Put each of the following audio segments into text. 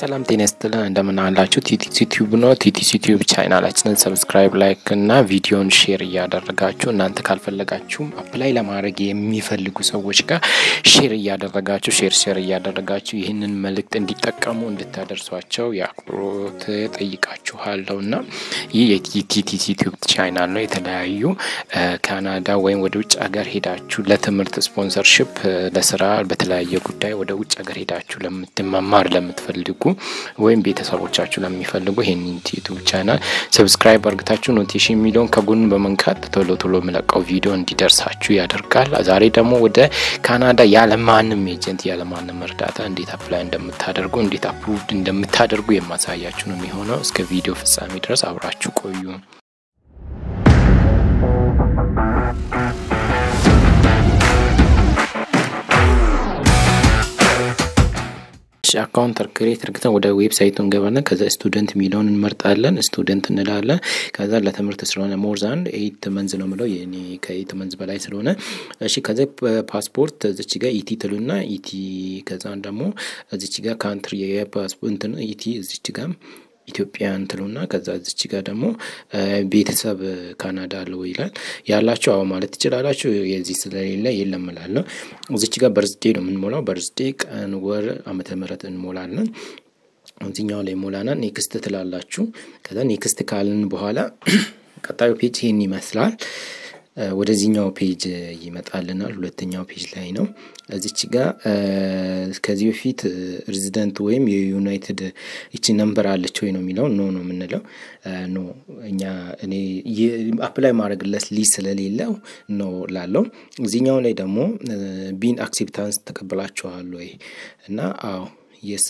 ሰላም ጤና ይስጥልን፣ እንደምን አላችሁ? ቲቲሲ ቲዩብ ነው። ቲቲሲ ቲዩብ ቻናላችንን ሰብስክራይብ፣ ላይክ እና ቪዲዮን ሼር እያደረጋችሁ እናንተ ካልፈለጋችሁም አፕላይ ለማድረግ የሚፈልጉ ሰዎች ጋር ሼር እያደረጋችሁ ሼር ሼር እያደረጋችሁ ይህንን መልእክት እንዲጠቀሙ እንድታደርሷቸው የአክብሮት ጠይቃችኋለሁ እና ይህ የቲቲሲ ቲዩብ ቻናል ነው። የተለያዩ ካናዳ ወይም ወደ ውጭ ሀገር ሄዳችሁ ለትምህርት ስፖንሰርሽፕ፣ ለስራ፣ በተለያየ ጉዳይ ወደ ውጭ ሀገር ሄዳችሁ ለምትመማር ለምትፈልጉ ወይም ቤተሰቦቻችሁ ለሚፈልጉ ይህን ዩቱብ ቻናል ሰብስክራይብ አርግታችሁ ኖቴሽን የሚለውን ከጎን በመንካት ቶሎ ቶሎ የምለቀው ቪዲዮ እንዲደርሳችሁ ያደርጋል። ዛሬ ደግሞ ወደ ካናዳ ያለማንም ኤጀንት ያለማንም እርዳታ እንዴት አፕላይ እንደምታደርጉ እንዴት አፕሩቭድ እንደምታደርጉ የማሳያችሁ ነው የሚሆነው። እስከ ቪዲዮ ፍጻሜ ድረስ አብራችሁ ቆዩ። አካውንት ክሬት እርግተን ወደ ዌብሳይቱ እንገባለን። ከዛ ስቱደንት የሚለውን እንመርጣለን። ስቱደንት እንላለን። ከዛ ለትምህርት ስለሆነ ሞርዛን ኤት መንዝ ነው ምለው የኔ ከኤይት መንዝ በላይ ስለሆነ እሺ። ከዛ ፓስፖርት እዚች ጋር ኢቲ ትሉና ኢቲ ከዛን ደግሞ እዚች ጋር ካንትሪ ኢቲ እዚች ጋር ኢትዮጵያውያን ትሉና ከዛ ዝች ጋር ደግሞ ቤተሰብ ካናዳ አለው ይላል ያላችሁ አዎ ማለት ትችላላችሁ። የዚህ ስለሌለ የለም እላለሁ። እዚች ጋር በርዝዴ ነው የምንሞላው። በርዝዴ ቀን፣ ወር፣ አመተ ምህረት እንሞላለን። እዚኛው ላይ ሞላና ኔክስት ትላላችሁ። ከዛ ኔክስት ካልን በኋላ ቀጣዩ ፔጅ ይህን ይመስላል። ወደዚህኛው ፔጅ ይመጣልናል። ሁለተኛው ፔጅ ላይ ነው። እዚች ጋ ከዚህ በፊት ሬዚደንት ወይም የዩናይትድ ይቺ ነንበር አለች ወይ ነው የሚለው ኖ ነው የምንለው። ኖ እኛ እኔ አፕላይ ማድረግለት ሊ ስለሌለው ኖ ላለው። እዚኛው ላይ ደግሞ ቢን አክሴፕታንስ ተቀብላችኋል ወይ እና አዎ የስ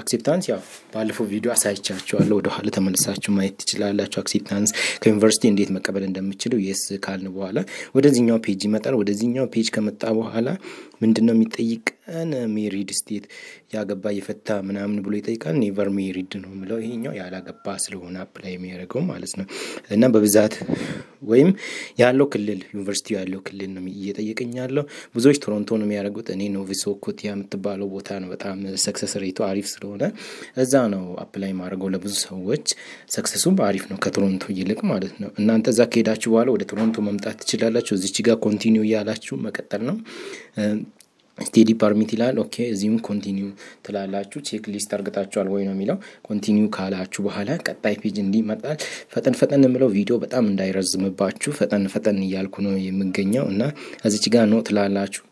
አክሴፕታንስ ያው ባለፈው ቪዲዮ አሳይቻችኋለሁ ወደኋላ ተመልሳችሁ ማየት ትችላላችሁ አክሴፕታንስ ከዩኒቨርሲቲ እንዴት መቀበል እንደምችለው የስ ካልን በኋላ ወደዚህኛው ፔጅ ይመጣል ወደዚህኛው ፔጅ ከመጣ በኋላ ምንድነው የሚጠይቅ እነ ሜሪድ ስቴት ያገባ የፈታ ምናምን ብሎ ይጠይቃል። ኔቨር ሜሪድ ነው ምለው። ይሄኛው ያላገባ ስለሆነ አፕላይ የሚያደርገው ማለት ነው። እና በብዛት ወይም ያለው ክልል ዩኒቨርሲቲ ያለው ክልል ነው እየጠየቀኝ ያለው። ብዙዎች ቶሮንቶ ነው የሚያደርጉት። እኔ ኖቪስ ኮቲያ የምትባለው ቦታ ነው በጣም ሰክሰስ ሬቱ አሪፍ ስለሆነ እዛ ነው አፕላይ ማድረገው። ለብዙ ሰዎች ሰክሰሱ አሪፍ ነው ከቶሮንቶ ይልቅ ማለት ነው። እናንተ እዛ ከሄዳችሁ በኋላ ወደ ቶሮንቶ መምጣት ትችላላችሁ። እዚች ጋር ኮንቲኒው እያላችሁ መቀጠል ነው። ስቴዲ ፐርሚት ይላል። ኦኬ እዚሁም ኮንቲኒው ትላላችሁ። ቼክ ሊስት አርግታችኋል ወይ ነው የሚለው። ኮንቲኒው ካላችሁ በኋላ ቀጣይ ፔጅ እንዲመጣል። ፈጠን ፈጠን የምለው ቪዲዮ በጣም እንዳይረዝምባችሁ ፈጠን ፈጠን እያልኩ ነው የምገኘው እና እዚች ጋር ኖ ትላላችሁ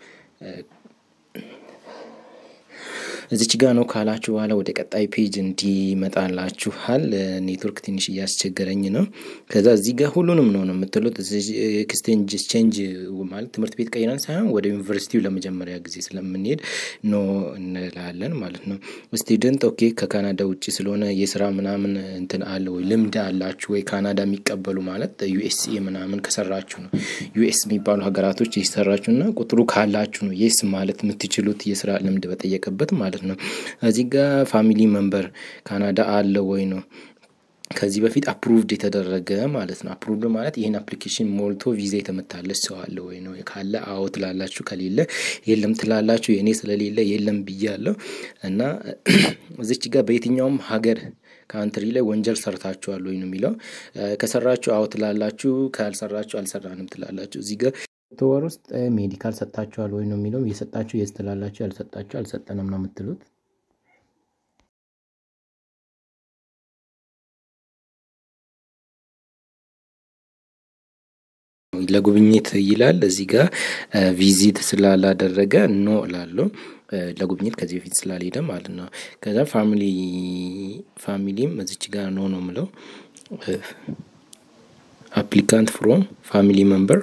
እዚች ጋ ነው ካላችሁ በኋላ ወደ ቀጣይ ፔጅ እንዲመጣላችኋል። ኔትወርክ ትንሽ እያስቸገረኝ ነው። ከዛ እዚህ ጋር ሁሉንም ነው ነው የምትሉት። ኤክስቼንጅ ቼንጅ ማለት ትምህርት ቤት ቀይረን ሳይሆን ወደ ዩኒቨርሲቲው ለመጀመሪያ ጊዜ ስለምንሄድ ኖ እንላለን ማለት ነው። ስቱደንት ኦኬ፣ ከካናዳ ውጭ ስለሆነ የስራ ምናምን እንትን አለ ወይ ልምድ አላችሁ ወይ ካናዳ የሚቀበሉ ማለት ዩኤስኤ ምናምን ከሰራችሁ ነው ዩኤስ የሚባሉ ሀገራቶች የሰራችሁ እና ቁጥሩ ካላችሁ ነው የስ ማለት የምትችሉት የስራ ልምድ በጠየቀበት ማለት ማለት ነው። እዚህ ጋር ፋሚሊ መንበር ካናዳ አለ ወይ ነው። ከዚህ በፊት አፕሩቭድ የተደረገ ማለት ነው። አፕሩቭድ ማለት ይህን አፕሊኬሽን ሞልቶ ቪዛ የተመታለች ሰው አለ ወይ ነው። ካለ አዎ ትላላችሁ፣ ከሌለ የለም ትላላችሁ። የእኔ ስለሌለ የለም ብያለሁ እና እዚች ጋር በየትኛውም ሀገር ካንትሪ ላይ ወንጀል ሰርታችኋል ወይ ነው የሚለው። ከሰራችሁ አዎ ትላላችሁ፣ ካልሰራችሁ አልሰራንም ትላላችሁ። እዚህ ጋር ወር ውስጥ ሜዲካል ሰጣችኋል ወይ ነው የሚለው። የሰጣችሁ የት ያልሰጣችሁ አልሰጠንም ነው የምትሉት። ለጉብኝት ይላል እዚህ ጋር ቪዚት ስላላደረገ ኖ ላሉ ለጉብኝት ከዚህ በፊት ስላልሄደ ማለት ነው። ከዛ ፋሚሊ ፋሚሊም እዚች ጋር ኖ ነው ምለው አፕሊካንት ፍሮም ፋሚሊ መንበር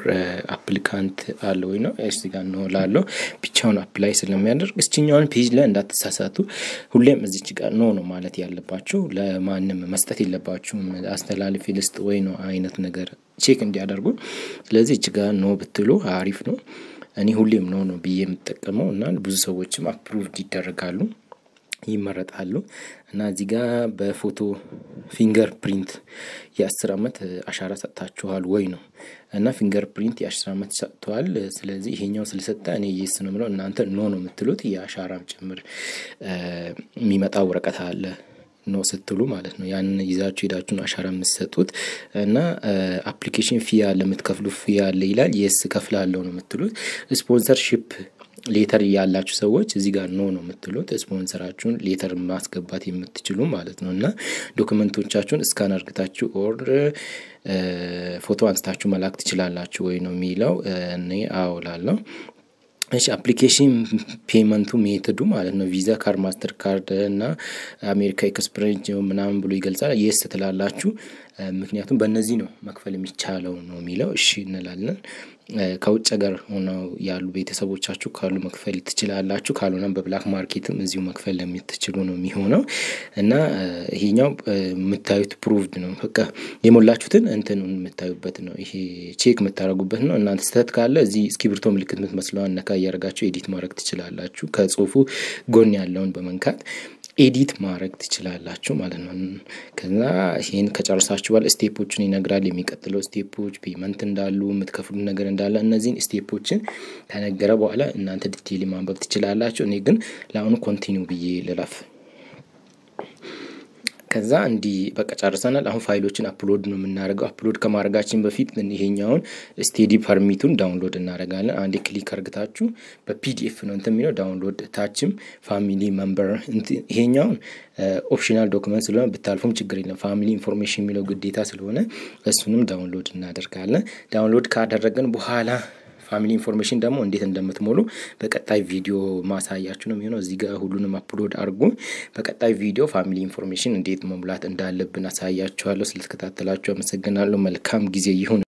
አፕሊካንት አለ ወይ ነው እዚ ጋር ነው ላለው ብቻውን አፕላይ ስለሚያደርግ እስችኛውን ፔጅ ላይ እንዳትሳሳቱ። ሁሌም እዚች ጋር ነው ነው ማለት ያለባችሁ፣ ለማንም መስጠት የለባችሁም። አስተላልፊ ልስጥ ወይ ነው አይነት ነገር ቼክ እንዲያደርጉ። ስለዚህ እች ጋር ነው ብትሉ አሪፍ ነው። እኔ ሁሌም ነው ነው ብዬ የምጠቀመው እና ብዙ ሰዎችም አፕሩቭድ ይደረጋሉ። ይመረጣሉ እና እዚህ ጋር በፎቶ ፊንገር ፕሪንት የአስር ዓመት አሻራ ሰጥታችኋል ወይ ነው እና ፊንገር ፕሪንት የአስር ዓመት ሰጥተዋል። ስለዚህ ይሄኛው ስለሰጠ እኔ የስ ነው ምለው፣ እናንተ ኖ ነው የምትሉት። የአሻራም ጭምር የሚመጣ ወረቀት አለ ኖ ስትሉ ማለት ነው። ያን ይዛችሁ ሄዳችሁን አሻራ የምትሰጡት እና አፕሊኬሽን ፊ አለ የምትከፍሉ ፊ ይላል። የስ ከፍላለው ነው የምትሉት ስፖንሰርሽፕ ሌተር ያላችሁ ሰዎች እዚህ ጋር ኖ ነው የምትሉት። ስፖንሰራችሁን ሌተር ማስገባት የምትችሉ ማለት ነው እና ዶክመንቶቻችሁን እስካን አርግታችሁ ኦር ፎቶ አንስታችሁ መላክ ትችላላችሁ ወይ ነው የሚለው። እኔ አውላለሁ እሺ አፕሊኬሽን ፔመንቱ ሜትዱ ማለት ነው። ቪዛ ካርድ፣ ማስተር ካርድ እና አሜሪካ ኤክስፕሬንጅ ምናምን ብሎ ይገልጻል። የስ ትላላችሁ፣ ምክንያቱም በእነዚህ ነው መክፈል የሚቻለው ነው የሚለው። እሺ እንላለን። ከውጭ ሀገር ሆነው ያሉ ቤተሰቦቻችሁ ካሉ መክፈል ትችላላችሁ። ካልሆነም በብላክ ማርኬትም እዚሁ መክፈል ለምትችሉ ነው የሚሆነው እና ይሄኛው የምታዩት ፕሩቭድ ነው። በቃ የሞላችሁትን እንትን የምታዩበት ነው። ይሄ ቼክ የምታደረጉበት ነው። እናንተ ስህተት ካለ እዚህ እስክሪብቶ ምልክት የምትመስለዋን ነካ እያደረጋችሁ ኤዲት ማድረግ ትችላላችሁ። ከጽሁፉ ጎን ያለውን በመንካት ኤዲት ማድረግ ትችላላችሁ ማለት ነው። ከዛ ይህን ከጨርሳችሁ በኋላ ስቴፖችን ይነግራል። የሚቀጥለው ስቴፖች ፔመንት እንዳሉ የምትከፍሉ ነገር እንዳለ እነዚህን ስቴፖችን ከነገረ በኋላ እናንተ ዲቴል ማንበብ ትችላላችሁ። እኔ ግን ለአሁኑ ኮንቲኒው ብዬ ልለፍ። ከዛ እንዲህ በቃ ጨርሰናል። አሁን ፋይሎችን አፕሎድ ነው የምናደርገው። አፕሎድ ከማድረጋችን በፊት ይሄኛውን ስቴዲ ፐርሚቱን ዳውንሎድ እናደርጋለን። አንዴ ክሊክ አርግታችሁ በፒዲኤፍ ነው እንትን የሚለው ዳውንሎድ፣ ታችም ፋሚሊ መምበር ይሄኛውን ኦፕሽናል ዶክመንት ስለሆነ ብታልፉም ችግር የለም። ፋሚሊ ኢንፎርሜሽን የሚለው ግዴታ ስለሆነ እሱንም ዳውንሎድ እናደርጋለን። ዳውንሎድ ካደረገን በኋላ ፋሚሊ ኢንፎርሜሽን ደግሞ እንዴት እንደምትሞሉ በቀጣይ ቪዲዮ ማሳያችሁ ነው የሚሆነው። እዚህ ጋር ሁሉንም አፕሎድ አድርጉ። በቀጣይ ቪዲዮ ፋሚሊ ኢንፎርሜሽን እንዴት መሙላት እንዳለብን አሳያችኋለሁ። ስለተከታተላችሁ አመሰግናለሁ። መልካም ጊዜ ይሁን።